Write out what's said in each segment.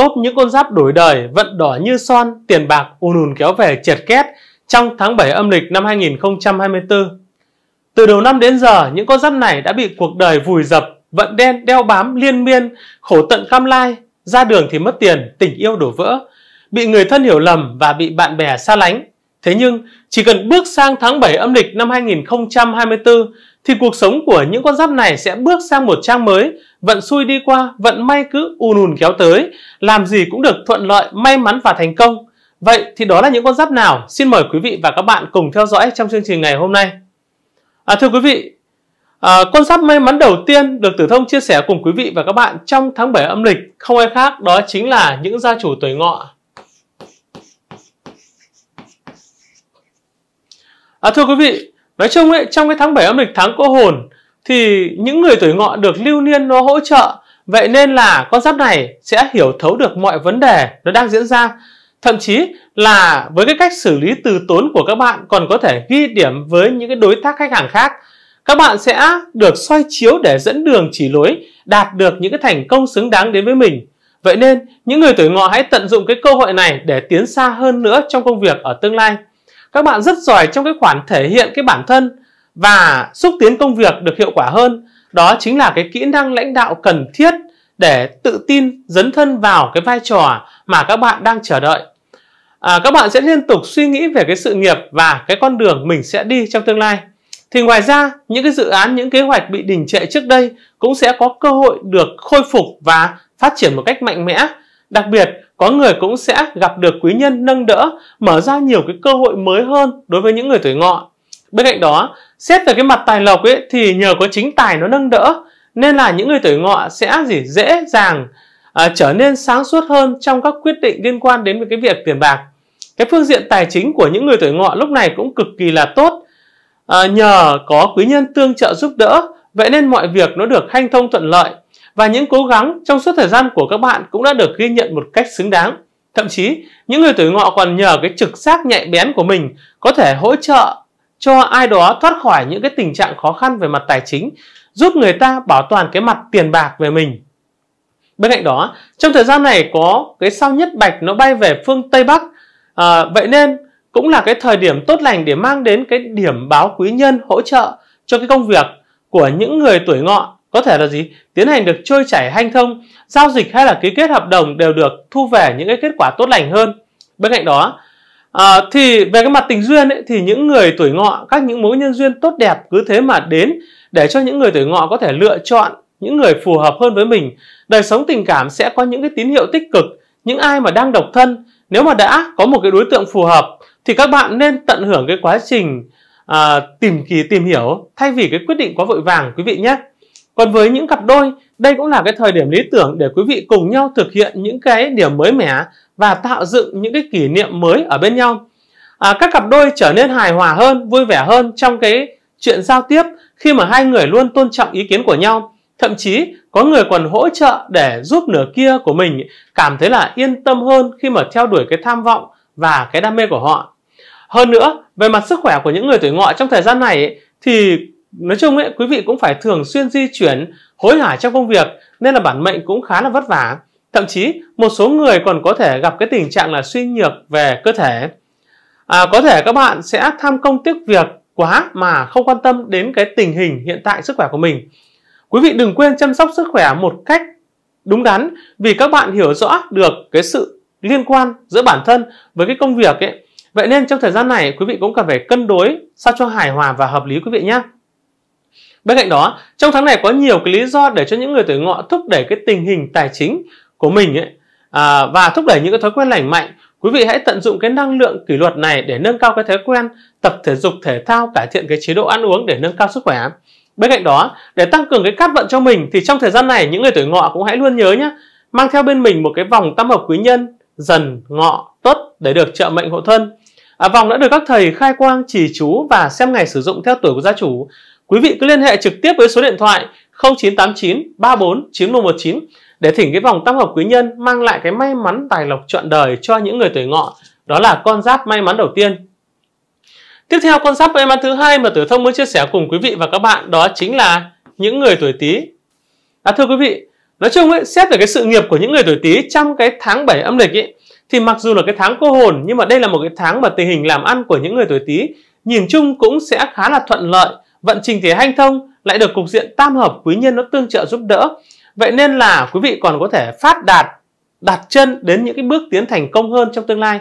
tốt những con giáp đổi đời, vận đỏ như son, tiền bạc ùn ùn kéo về triệt két trong tháng 7 âm lịch năm 2024. Từ đầu năm đến giờ, những con giáp này đã bị cuộc đời vùi dập, vận đen đeo bám liên miên, khổ tận cam lai, ra đường thì mất tiền, tình yêu đổ vỡ, bị người thân hiểu lầm và bị bạn bè xa lánh. Thế nhưng, chỉ cần bước sang tháng 7 âm lịch năm 2024, thì cuộc sống của những con giáp này sẽ bước sang một trang mới, vận xui đi qua, vận may cứ ùn ùn kéo tới, làm gì cũng được thuận lợi, may mắn và thành công. Vậy thì đó là những con giáp nào? Xin mời quý vị và các bạn cùng theo dõi trong chương trình ngày hôm nay. À, thưa quý vị, à, con giáp may mắn đầu tiên được Tử Thông chia sẻ cùng quý vị và các bạn trong tháng 7 âm lịch không ai khác đó chính là những gia chủ tuổi ngọ. À, thưa quý vị, nói chung ấy trong cái tháng 7 âm lịch tháng cỗ hồn thì những người tuổi ngọ được lưu niên nó hỗ trợ vậy nên là con giáp này sẽ hiểu thấu được mọi vấn đề nó đang diễn ra thậm chí là với cái cách xử lý từ tốn của các bạn còn có thể ghi điểm với những cái đối tác khách hàng khác các bạn sẽ được soi chiếu để dẫn đường chỉ lối đạt được những cái thành công xứng đáng đến với mình vậy nên những người tuổi ngọ hãy tận dụng cái cơ hội này để tiến xa hơn nữa trong công việc ở tương lai các bạn rất giỏi trong cái khoản thể hiện cái bản thân và xúc tiến công việc được hiệu quả hơn đó chính là cái kỹ năng lãnh đạo cần thiết để tự tin dấn thân vào cái vai trò mà các bạn đang chờ đợi à, các bạn sẽ liên tục suy nghĩ về cái sự nghiệp và cái con đường mình sẽ đi trong tương lai thì ngoài ra những cái dự án những kế hoạch bị đình trệ trước đây cũng sẽ có cơ hội được khôi phục và phát triển một cách mạnh mẽ đặc biệt có người cũng sẽ gặp được quý nhân nâng đỡ, mở ra nhiều cái cơ hội mới hơn đối với những người tuổi ngọ. Bên cạnh đó, xét về cái mặt tài lộc ấy thì nhờ có chính tài nó nâng đỡ nên là những người tuổi ngọ sẽ gì dễ dàng à, trở nên sáng suốt hơn trong các quyết định liên quan đến cái việc tiền bạc. Cái phương diện tài chính của những người tuổi ngọ lúc này cũng cực kỳ là tốt. À, nhờ có quý nhân tương trợ giúp đỡ, vậy nên mọi việc nó được hanh thông thuận lợi và những cố gắng trong suốt thời gian của các bạn cũng đã được ghi nhận một cách xứng đáng. Thậm chí, những người tuổi ngọ còn nhờ cái trực giác nhạy bén của mình có thể hỗ trợ cho ai đó thoát khỏi những cái tình trạng khó khăn về mặt tài chính, giúp người ta bảo toàn cái mặt tiền bạc về mình. Bên cạnh đó, trong thời gian này có cái sao nhất bạch nó bay về phương Tây Bắc. À, vậy nên cũng là cái thời điểm tốt lành để mang đến cái điểm báo quý nhân hỗ trợ cho cái công việc của những người tuổi ngọ có thể là gì tiến hành được trôi chảy hanh thông giao dịch hay là ký kết hợp đồng đều được thu về những cái kết quả tốt lành hơn bên cạnh đó à, thì về cái mặt tình duyên ấy, thì những người tuổi ngọ các những mối nhân duyên tốt đẹp cứ thế mà đến để cho những người tuổi ngọ có thể lựa chọn những người phù hợp hơn với mình đời sống tình cảm sẽ có những cái tín hiệu tích cực những ai mà đang độc thân nếu mà đã có một cái đối tượng phù hợp thì các bạn nên tận hưởng cái quá trình à, tìm kỳ tìm hiểu thay vì cái quyết định quá vội vàng quý vị nhé còn với những cặp đôi, đây cũng là cái thời điểm lý tưởng để quý vị cùng nhau thực hiện những cái điểm mới mẻ và tạo dựng những cái kỷ niệm mới ở bên nhau. À, các cặp đôi trở nên hài hòa hơn, vui vẻ hơn trong cái chuyện giao tiếp khi mà hai người luôn tôn trọng ý kiến của nhau. Thậm chí có người còn hỗ trợ để giúp nửa kia của mình cảm thấy là yên tâm hơn khi mà theo đuổi cái tham vọng và cái đam mê của họ. Hơn nữa, về mặt sức khỏe của những người tuổi ngọ trong thời gian này thì nói chung ấy quý vị cũng phải thường xuyên di chuyển hối hả trong công việc nên là bản mệnh cũng khá là vất vả thậm chí một số người còn có thể gặp cái tình trạng là suy nhược về cơ thể à, có thể các bạn sẽ tham công tiếc việc quá mà không quan tâm đến cái tình hình hiện tại sức khỏe của mình quý vị đừng quên chăm sóc sức khỏe một cách đúng đắn vì các bạn hiểu rõ được cái sự liên quan giữa bản thân với cái công việc ấy vậy nên trong thời gian này quý vị cũng cần phải cân đối sao cho hài hòa và hợp lý quý vị nhé Bên cạnh đó, trong tháng này có nhiều cái lý do để cho những người tuổi ngọ thúc đẩy cái tình hình tài chính của mình ấy à, và thúc đẩy những cái thói quen lành mạnh. Quý vị hãy tận dụng cái năng lượng kỷ luật này để nâng cao cái thói quen tập thể dục thể thao, cải thiện cái chế độ ăn uống để nâng cao sức khỏe. Bên cạnh đó, để tăng cường cái cát vận cho mình thì trong thời gian này những người tuổi ngọ cũng hãy luôn nhớ nhé, mang theo bên mình một cái vòng tam hợp quý nhân dần ngọ tốt để được trợ mệnh hộ thân. À, vòng đã được các thầy khai quang, chỉ chú và xem ngày sử dụng theo tuổi của gia chủ. Quý vị cứ liên hệ trực tiếp với số điện thoại 0989 34 9019 để thỉnh cái vòng tam hợp quý nhân mang lại cái may mắn tài lộc trọn đời cho những người tuổi ngọ. Đó là con giáp may mắn đầu tiên. Tiếp theo con giáp may mắn thứ hai mà Tử Thông muốn chia sẻ cùng quý vị và các bạn đó chính là những người tuổi Tý. À thưa quý vị, nói chung ấy, xét về cái sự nghiệp của những người tuổi Tý trong cái tháng 7 âm lịch ấy, thì mặc dù là cái tháng cô hồn nhưng mà đây là một cái tháng mà tình hình làm ăn của những người tuổi Tý nhìn chung cũng sẽ khá là thuận lợi vận trình thể hanh thông lại được cục diện tam hợp quý nhân nó tương trợ giúp đỡ vậy nên là quý vị còn có thể phát đạt đặt chân đến những cái bước tiến thành công hơn trong tương lai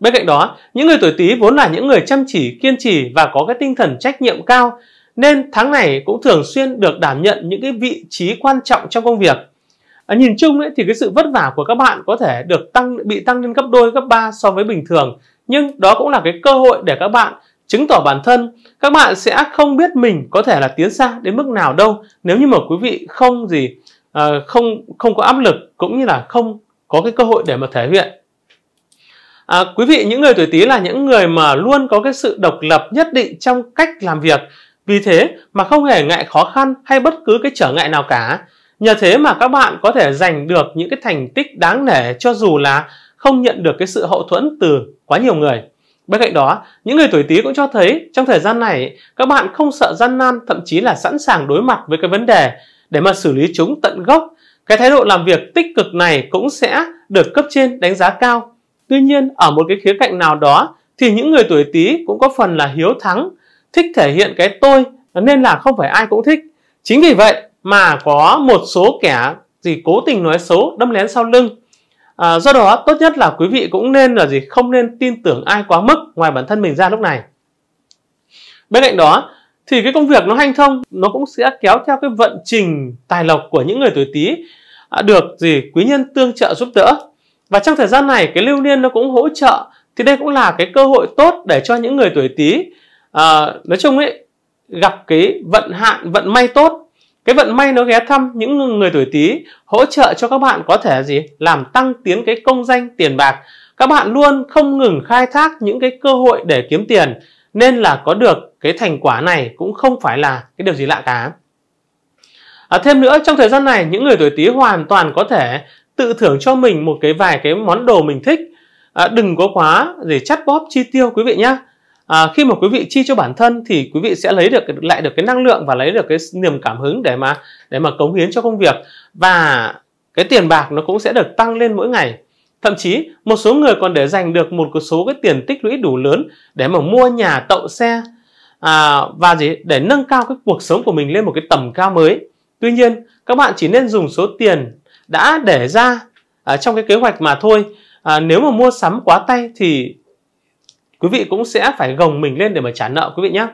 bên cạnh đó những người tuổi tý vốn là những người chăm chỉ kiên trì và có cái tinh thần trách nhiệm cao nên tháng này cũng thường xuyên được đảm nhận những cái vị trí quan trọng trong công việc à, nhìn chung ấy, thì cái sự vất vả của các bạn có thể được tăng bị tăng lên gấp đôi gấp ba so với bình thường nhưng đó cũng là cái cơ hội để các bạn chứng tỏ bản thân, các bạn sẽ không biết mình có thể là tiến xa đến mức nào đâu nếu như mà quý vị không gì à, không không có áp lực cũng như là không có cái cơ hội để mà thể hiện. À, quý vị những người tuổi Tý là những người mà luôn có cái sự độc lập nhất định trong cách làm việc. Vì thế mà không hề ngại khó khăn hay bất cứ cái trở ngại nào cả. Nhờ thế mà các bạn có thể giành được những cái thành tích đáng nể cho dù là không nhận được cái sự hậu thuẫn từ quá nhiều người. Bên cạnh đó, những người tuổi Tý cũng cho thấy trong thời gian này các bạn không sợ gian nan, thậm chí là sẵn sàng đối mặt với cái vấn đề để mà xử lý chúng tận gốc. Cái thái độ làm việc tích cực này cũng sẽ được cấp trên đánh giá cao. Tuy nhiên, ở một cái khía cạnh nào đó thì những người tuổi Tý cũng có phần là hiếu thắng, thích thể hiện cái tôi nên là không phải ai cũng thích. Chính vì vậy mà có một số kẻ gì cố tình nói xấu, đâm lén sau lưng À, do đó tốt nhất là quý vị cũng nên là gì không nên tin tưởng ai quá mức ngoài bản thân mình ra lúc này. Bên cạnh đó thì cái công việc nó hanh thông nó cũng sẽ kéo theo cái vận trình tài lộc của những người tuổi Tý à, được gì quý nhân tương trợ giúp đỡ và trong thời gian này cái lưu niên nó cũng hỗ trợ thì đây cũng là cái cơ hội tốt để cho những người tuổi Tý à, nói chung ấy gặp cái vận hạn vận may tốt cái vận may nó ghé thăm những người tuổi Tý hỗ trợ cho các bạn có thể gì làm tăng tiến cái công danh tiền bạc các bạn luôn không ngừng khai thác những cái cơ hội để kiếm tiền nên là có được cái thành quả này cũng không phải là cái điều gì lạ cả à, thêm nữa trong thời gian này những người tuổi Tý hoàn toàn có thể tự thưởng cho mình một cái vài cái món đồ mình thích à, đừng có quá gì chắt bóp chi tiêu quý vị nhé à, khi mà quý vị chi cho bản thân thì quý vị sẽ lấy được lại được cái năng lượng và lấy được cái niềm cảm hứng để mà để mà cống hiến cho công việc và cái tiền bạc nó cũng sẽ được tăng lên mỗi ngày thậm chí một số người còn để dành được một số cái tiền tích lũy đủ lớn để mà mua nhà tậu xe à, và gì để nâng cao cái cuộc sống của mình lên một cái tầm cao mới tuy nhiên các bạn chỉ nên dùng số tiền đã để ra à, trong cái kế hoạch mà thôi à, nếu mà mua sắm quá tay thì quý vị cũng sẽ phải gồng mình lên để mà trả nợ quý vị nhé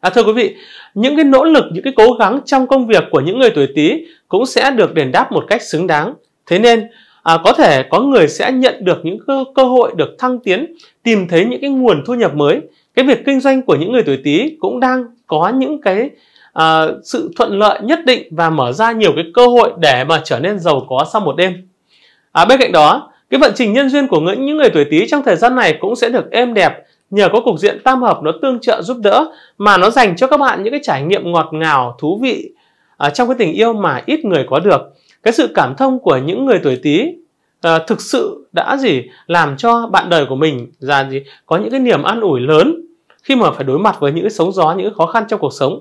À, thưa quý vị, những cái nỗ lực, những cái cố gắng trong công việc của những người tuổi Tý cũng sẽ được đền đáp một cách xứng đáng. Thế nên à, có thể có người sẽ nhận được những cơ, cơ hội được thăng tiến, tìm thấy những cái nguồn thu nhập mới. Cái việc kinh doanh của những người tuổi Tý cũng đang có những cái à, sự thuận lợi nhất định và mở ra nhiều cái cơ hội để mà trở nên giàu có sau một đêm. À, bên cạnh đó cái vận trình nhân duyên của những người tuổi Tý trong thời gian này cũng sẽ được êm đẹp nhờ có cục diện tam hợp nó tương trợ giúp đỡ mà nó dành cho các bạn những cái trải nghiệm ngọt ngào, thú vị à, trong cái tình yêu mà ít người có được. Cái sự cảm thông của những người tuổi Tý à, thực sự đã gì làm cho bạn đời của mình ra gì có những cái niềm an ủi lớn khi mà phải đối mặt với những cái sóng gió, những cái khó khăn trong cuộc sống.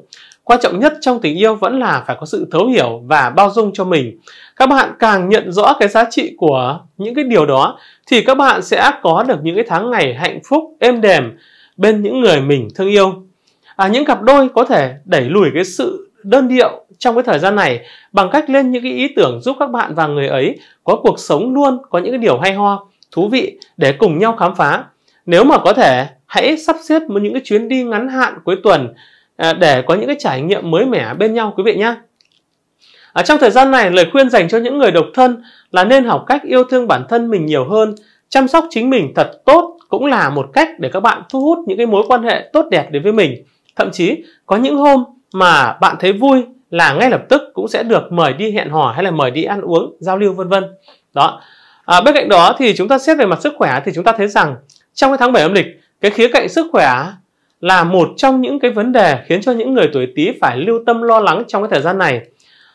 Quan trọng nhất trong tình yêu vẫn là phải có sự thấu hiểu và bao dung cho mình. Các bạn càng nhận rõ cái giá trị của những cái điều đó thì các bạn sẽ có được những cái tháng ngày hạnh phúc êm đềm bên những người mình thương yêu. À, những cặp đôi có thể đẩy lùi cái sự đơn điệu trong cái thời gian này bằng cách lên những cái ý tưởng giúp các bạn và người ấy có cuộc sống luôn có những cái điều hay ho, thú vị để cùng nhau khám phá. Nếu mà có thể, hãy sắp xếp một những cái chuyến đi ngắn hạn cuối tuần À, để có những cái trải nghiệm mới mẻ bên nhau quý vị nhé à, trong thời gian này lời khuyên dành cho những người độc thân là nên học cách yêu thương bản thân mình nhiều hơn chăm sóc chính mình thật tốt cũng là một cách để các bạn thu hút những cái mối quan hệ tốt đẹp đến với mình thậm chí có những hôm mà bạn thấy vui là ngay lập tức cũng sẽ được mời đi hẹn hò hay là mời đi ăn uống giao lưu vân vân đó à, bên cạnh đó thì chúng ta xét về mặt sức khỏe thì chúng ta thấy rằng trong cái tháng 7 âm lịch cái khía cạnh sức khỏe là một trong những cái vấn đề khiến cho những người tuổi Tý phải lưu tâm lo lắng trong cái thời gian này.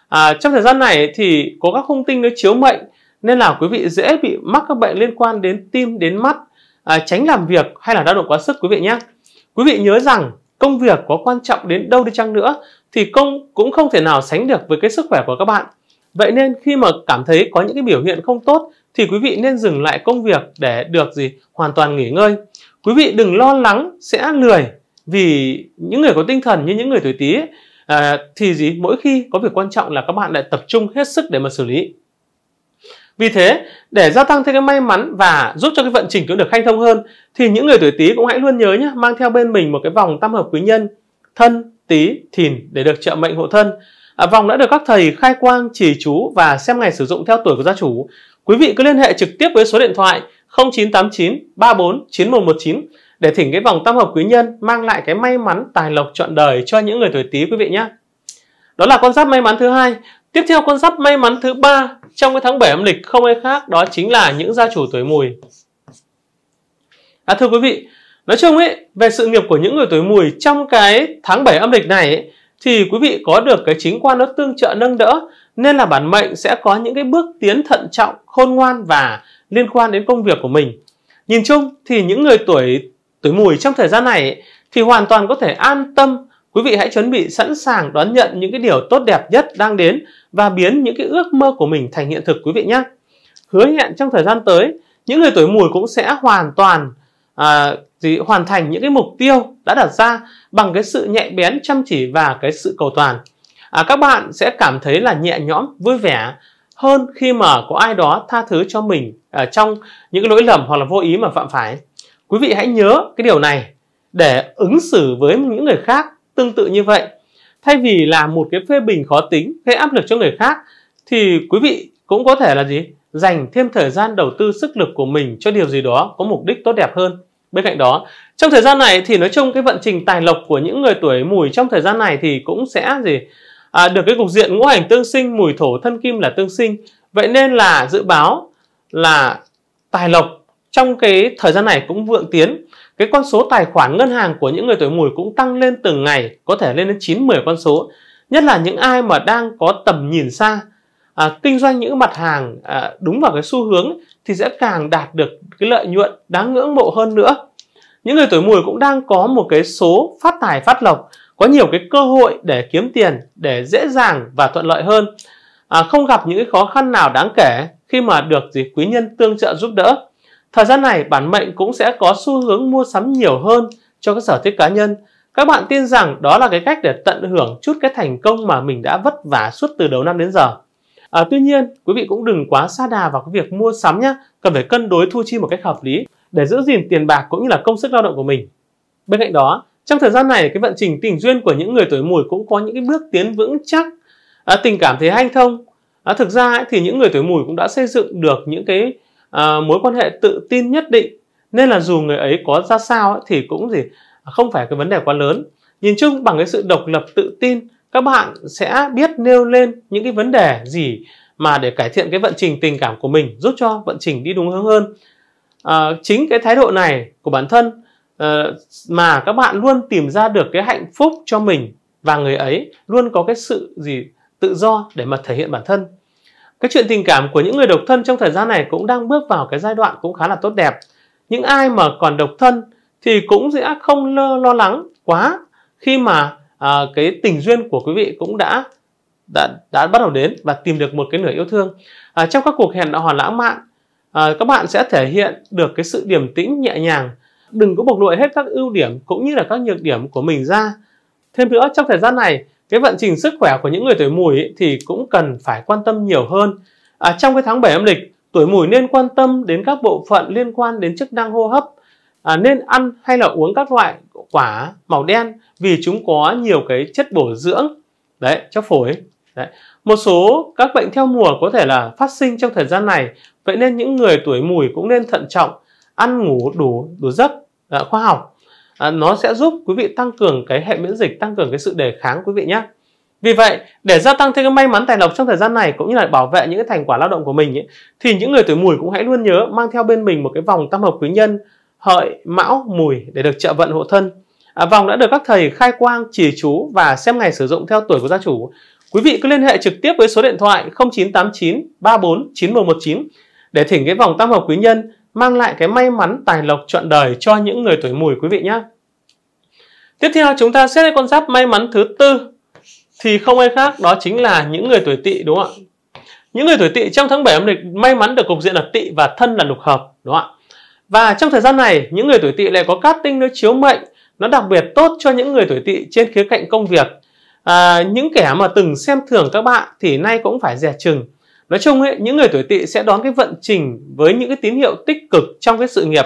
À, trong thời gian này thì có các hung tinh nó chiếu mệnh nên là quý vị dễ bị mắc các bệnh liên quan đến tim, đến mắt, à, tránh làm việc hay là lao động quá sức quý vị nhé. Quý vị nhớ rằng công việc có quan trọng đến đâu đi chăng nữa thì công cũng không thể nào sánh được với cái sức khỏe của các bạn. Vậy nên khi mà cảm thấy có những cái biểu hiện không tốt thì quý vị nên dừng lại công việc để được gì hoàn toàn nghỉ ngơi quý vị đừng lo lắng sẽ lười vì những người có tinh thần như những người tuổi Tý à, thì gì mỗi khi có việc quan trọng là các bạn lại tập trung hết sức để mà xử lý vì thế để gia tăng thêm cái may mắn và giúp cho cái vận trình cũng được hanh thông hơn thì những người tuổi Tý cũng hãy luôn nhớ nhé mang theo bên mình một cái vòng tam hợp quý nhân thân Tý thìn để được trợ mệnh hộ thân À, vòng đã được các thầy khai quang, chỉ chú và xem ngày sử dụng theo tuổi của gia chủ. Quý vị cứ liên hệ trực tiếp với số điện thoại 0989 34 9119 để thỉnh cái vòng tam hợp quý nhân mang lại cái may mắn tài lộc trọn đời cho những người tuổi Tý quý vị nhé. Đó là con giáp may mắn thứ hai. Tiếp theo con giáp may mắn thứ ba trong cái tháng 7 âm lịch không ai khác đó chính là những gia chủ tuổi Mùi. À, thưa quý vị, nói chung ấy về sự nghiệp của những người tuổi Mùi trong cái tháng 7 âm lịch này ấy, thì quý vị có được cái chính quan nó tương trợ nâng đỡ nên là bản mệnh sẽ có những cái bước tiến thận trọng, khôn ngoan và liên quan đến công việc của mình. Nhìn chung thì những người tuổi tuổi mùi trong thời gian này thì hoàn toàn có thể an tâm. Quý vị hãy chuẩn bị sẵn sàng đón nhận những cái điều tốt đẹp nhất đang đến và biến những cái ước mơ của mình thành hiện thực quý vị nhé. Hứa hẹn trong thời gian tới, những người tuổi mùi cũng sẽ hoàn toàn à, gì hoàn thành những cái mục tiêu đã đặt ra bằng cái sự nhạy bén chăm chỉ và cái sự cầu toàn à, các bạn sẽ cảm thấy là nhẹ nhõm vui vẻ hơn khi mà có ai đó tha thứ cho mình à, trong những cái lỗi lầm hoặc là vô ý mà phạm phải quý vị hãy nhớ cái điều này để ứng xử với những người khác tương tự như vậy thay vì là một cái phê bình khó tính gây áp lực cho người khác thì quý vị cũng có thể là gì dành thêm thời gian đầu tư sức lực của mình cho điều gì đó có mục đích tốt đẹp hơn. Bên cạnh đó, trong thời gian này thì nói chung cái vận trình tài lộc của những người tuổi mùi trong thời gian này thì cũng sẽ gì à, được cái cục diện ngũ hành tương sinh, mùi thổ thân kim là tương sinh. Vậy nên là dự báo là tài lộc trong cái thời gian này cũng vượng tiến. Cái con số tài khoản ngân hàng của những người tuổi mùi cũng tăng lên từng ngày, có thể lên đến 9 10 con số. Nhất là những ai mà đang có tầm nhìn xa, à, kinh doanh những mặt hàng à, đúng vào cái xu hướng thì sẽ càng đạt được cái lợi nhuận đáng ngưỡng mộ hơn nữa những người tuổi mùi cũng đang có một cái số phát tài phát lộc có nhiều cái cơ hội để kiếm tiền để dễ dàng và thuận lợi hơn à, không gặp những cái khó khăn nào đáng kể khi mà được gì quý nhân tương trợ giúp đỡ thời gian này bản mệnh cũng sẽ có xu hướng mua sắm nhiều hơn cho các sở thích cá nhân các bạn tin rằng đó là cái cách để tận hưởng chút cái thành công mà mình đã vất vả suốt từ đầu năm đến giờ À, tuy nhiên, quý vị cũng đừng quá xa đà vào cái việc mua sắm nhé, cần phải cân đối thu chi một cách hợp lý để giữ gìn tiền bạc cũng như là công sức lao động của mình. Bên cạnh đó, trong thời gian này cái vận trình tình duyên của những người tuổi mùi cũng có những cái bước tiến vững chắc, à, tình cảm thấy hanh thông. À, thực ra ấy, thì những người tuổi mùi cũng đã xây dựng được những cái à, mối quan hệ tự tin nhất định, nên là dù người ấy có ra sao ấy, thì cũng gì à, không phải cái vấn đề quá lớn. Nhìn chung bằng cái sự độc lập tự tin các bạn sẽ biết nêu lên những cái vấn đề gì mà để cải thiện cái vận trình tình cảm của mình giúp cho vận trình đi đúng hướng hơn à, chính cái thái độ này của bản thân à, mà các bạn luôn tìm ra được cái hạnh phúc cho mình và người ấy luôn có cái sự gì tự do để mà thể hiện bản thân cái chuyện tình cảm của những người độc thân trong thời gian này cũng đang bước vào cái giai đoạn cũng khá là tốt đẹp những ai mà còn độc thân thì cũng sẽ không lo, lo lắng quá khi mà à, cái tình duyên của quý vị cũng đã đã đã bắt đầu đến và tìm được một cái nửa yêu thương à, trong các cuộc hẹn hoàn lãng mạn à, các bạn sẽ thể hiện được cái sự điềm tĩnh nhẹ nhàng đừng có bộc lộ hết các ưu điểm cũng như là các nhược điểm của mình ra thêm nữa trong thời gian này cái vận trình sức khỏe của những người tuổi mùi ấy, thì cũng cần phải quan tâm nhiều hơn à, trong cái tháng 7 âm lịch tuổi mùi nên quan tâm đến các bộ phận liên quan đến chức năng hô hấp à, nên ăn hay là uống các loại quả màu đen vì chúng có nhiều cái chất bổ dưỡng đấy cho phổi đấy. một số các bệnh theo mùa có thể là phát sinh trong thời gian này vậy nên những người tuổi mùi cũng nên thận trọng ăn ngủ đủ đủ giấc à, khoa học à, nó sẽ giúp quý vị tăng cường cái hệ miễn dịch tăng cường cái sự đề kháng quý vị nhé vì vậy, để gia tăng thêm cái may mắn tài lộc trong thời gian này cũng như là bảo vệ những cái thành quả lao động của mình ấy, thì những người tuổi mùi cũng hãy luôn nhớ mang theo bên mình một cái vòng tam hợp quý nhân hợi mão mùi để được trợ vận hộ thân à, vòng đã được các thầy khai quang chỉ chú và xem ngày sử dụng theo tuổi của gia chủ quý vị cứ liên hệ trực tiếp với số điện thoại 0989 34 9119 để thỉnh cái vòng tam hợp quý nhân mang lại cái may mắn tài lộc trọn đời cho những người tuổi mùi quý vị nhé tiếp theo chúng ta xét con giáp may mắn thứ tư thì không ai khác đó chính là những người tuổi tỵ đúng không ạ những người tuổi tỵ trong tháng 7 âm lịch may mắn được cục diện là tỵ và thân là lục hợp đúng không ạ và trong thời gian này, những người tuổi tỵ lại có cát tinh nó chiếu mệnh, nó đặc biệt tốt cho những người tuổi tỵ trên khía cạnh công việc. À, những kẻ mà từng xem thường các bạn thì nay cũng phải dè chừng. Nói chung ấy, những người tuổi tỵ sẽ đón cái vận trình với những cái tín hiệu tích cực trong cái sự nghiệp.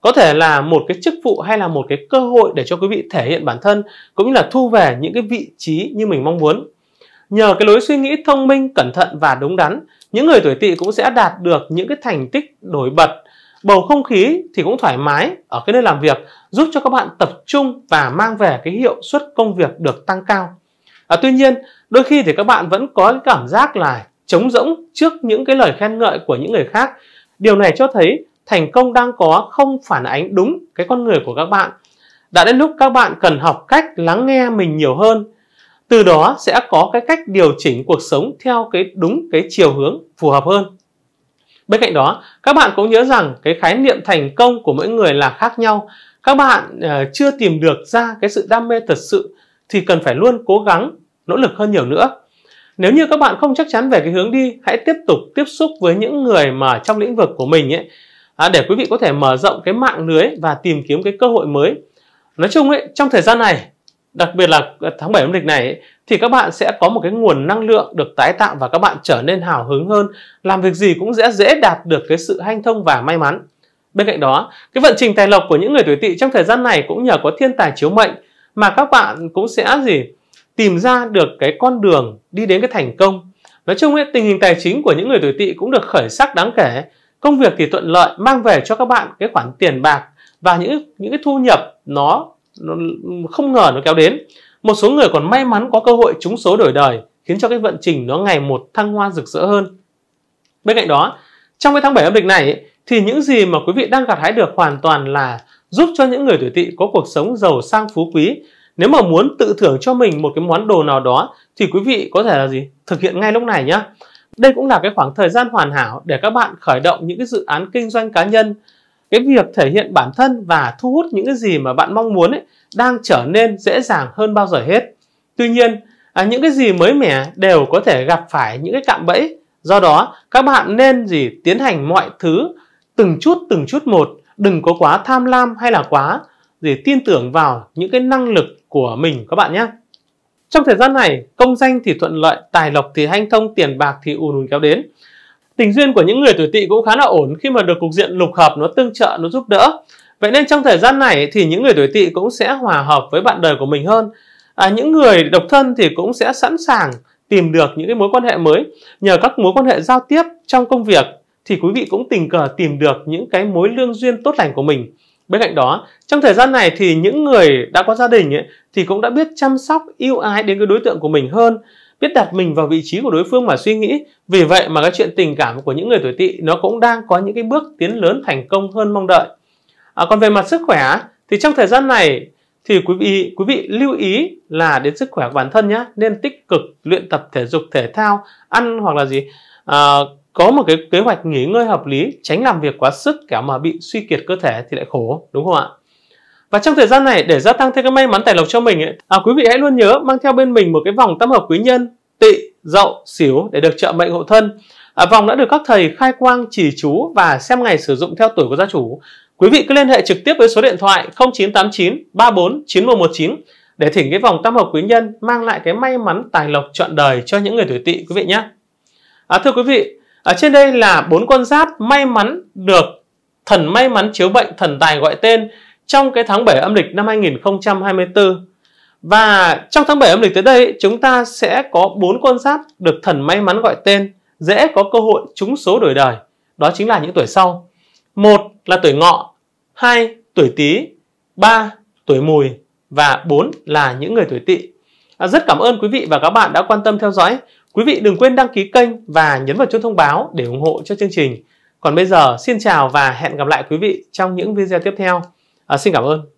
Có thể là một cái chức vụ hay là một cái cơ hội để cho quý vị thể hiện bản thân cũng như là thu về những cái vị trí như mình mong muốn. Nhờ cái lối suy nghĩ thông minh, cẩn thận và đúng đắn, những người tuổi tỵ cũng sẽ đạt được những cái thành tích nổi bật bầu không khí thì cũng thoải mái ở cái nơi làm việc giúp cho các bạn tập trung và mang về cái hiệu suất công việc được tăng cao à, tuy nhiên đôi khi thì các bạn vẫn có cái cảm giác là trống rỗng trước những cái lời khen ngợi của những người khác điều này cho thấy thành công đang có không phản ánh đúng cái con người của các bạn đã đến lúc các bạn cần học cách lắng nghe mình nhiều hơn từ đó sẽ có cái cách điều chỉnh cuộc sống theo cái đúng cái chiều hướng phù hợp hơn Bên cạnh đó, các bạn cũng nhớ rằng cái khái niệm thành công của mỗi người là khác nhau. Các bạn ờ, chưa tìm được ra cái sự đam mê thật sự thì cần phải luôn cố gắng, nỗ lực hơn nhiều nữa. Nếu như các bạn không chắc chắn về cái hướng đi, hãy tiếp tục tiếp xúc với những người mà trong lĩnh vực của mình ấy à, để quý vị có thể mở rộng cái mạng lưới và tìm kiếm cái cơ hội mới. Nói chung ấy, trong thời gian này, đặc biệt là tháng 7 âm lịch này thì các bạn sẽ có một cái nguồn năng lượng được tái tạo và các bạn trở nên hào hứng hơn, làm việc gì cũng sẽ dễ đạt được cái sự hanh thông và may mắn. Bên cạnh đó, cái vận trình tài lộc của những người tuổi tỵ trong thời gian này cũng nhờ có thiên tài chiếu mệnh mà các bạn cũng sẽ gì tìm ra được cái con đường đi đến cái thành công. Nói chung ấy, tình hình tài chính của những người tuổi tỵ cũng được khởi sắc đáng kể. Công việc thì thuận lợi mang về cho các bạn cái khoản tiền bạc và những những cái thu nhập nó, nó không ngờ nó kéo đến một số người còn may mắn có cơ hội trúng số đổi đời, khiến cho cái vận trình nó ngày một thăng hoa rực rỡ hơn. Bên cạnh đó, trong cái tháng 7 âm lịch này thì những gì mà quý vị đang gặt hái được hoàn toàn là giúp cho những người tuổi tỵ có cuộc sống giàu sang phú quý. Nếu mà muốn tự thưởng cho mình một cái món đồ nào đó thì quý vị có thể là gì? Thực hiện ngay lúc này nhé. Đây cũng là cái khoảng thời gian hoàn hảo để các bạn khởi động những cái dự án kinh doanh cá nhân cái việc thể hiện bản thân và thu hút những cái gì mà bạn mong muốn ấy, đang trở nên dễ dàng hơn bao giờ hết tuy nhiên à, những cái gì mới mẻ đều có thể gặp phải những cái cạm bẫy do đó các bạn nên gì tiến hành mọi thứ từng chút từng chút một đừng có quá tham lam hay là quá gì tin tưởng vào những cái năng lực của mình các bạn nhé trong thời gian này công danh thì thuận lợi tài lộc thì hanh thông tiền bạc thì ùn ùn kéo đến Tình duyên của những người tuổi tỵ cũng khá là ổn khi mà được cục diện lục hợp nó tương trợ, nó giúp đỡ. Vậy nên trong thời gian này thì những người tuổi tỵ cũng sẽ hòa hợp với bạn đời của mình hơn. À, những người độc thân thì cũng sẽ sẵn sàng tìm được những cái mối quan hệ mới nhờ các mối quan hệ giao tiếp trong công việc thì quý vị cũng tình cờ tìm được những cái mối lương duyên tốt lành của mình. Bên cạnh đó, trong thời gian này thì những người đã có gia đình ấy, thì cũng đã biết chăm sóc, yêu ái đến cái đối tượng của mình hơn biết đặt mình vào vị trí của đối phương mà suy nghĩ vì vậy mà cái chuyện tình cảm của những người tuổi tỵ nó cũng đang có những cái bước tiến lớn thành công hơn mong đợi à, còn về mặt sức khỏe thì trong thời gian này thì quý vị quý vị lưu ý là đến sức khỏe của bản thân nhé nên tích cực luyện tập thể dục thể thao ăn hoặc là gì à, có một cái kế hoạch nghỉ ngơi hợp lý tránh làm việc quá sức kẻo mà bị suy kiệt cơ thể thì lại khổ đúng không ạ và trong thời gian này để gia tăng thêm cái may mắn tài lộc cho mình ấy, à, quý vị hãy luôn nhớ mang theo bên mình một cái vòng tam hợp quý nhân, tỵ, dậu, xỉu để được trợ mệnh hộ thân. À, vòng đã được các thầy khai quang chỉ chú và xem ngày sử dụng theo tuổi của gia chủ. Quý vị cứ liên hệ trực tiếp với số điện thoại 0989 34 9119 để thỉnh cái vòng tam hợp quý nhân mang lại cái may mắn tài lộc trọn đời cho những người tuổi tỵ quý vị nhé. À, thưa quý vị, ở à, trên đây là bốn con giáp may mắn được thần may mắn chiếu bệnh thần tài gọi tên trong cái tháng 7 âm lịch năm 2024. Và trong tháng 7 âm lịch tới đây chúng ta sẽ có bốn con giáp được thần may mắn gọi tên dễ có cơ hội trúng số đổi đời. Đó chính là những tuổi sau. Một là tuổi ngọ, hai tuổi tý, ba tuổi mùi và bốn là những người tuổi tỵ. À, rất cảm ơn quý vị và các bạn đã quan tâm theo dõi. Quý vị đừng quên đăng ký kênh và nhấn vào chuông thông báo để ủng hộ cho chương trình. Còn bây giờ xin chào và hẹn gặp lại quý vị trong những video tiếp theo. À, assim xin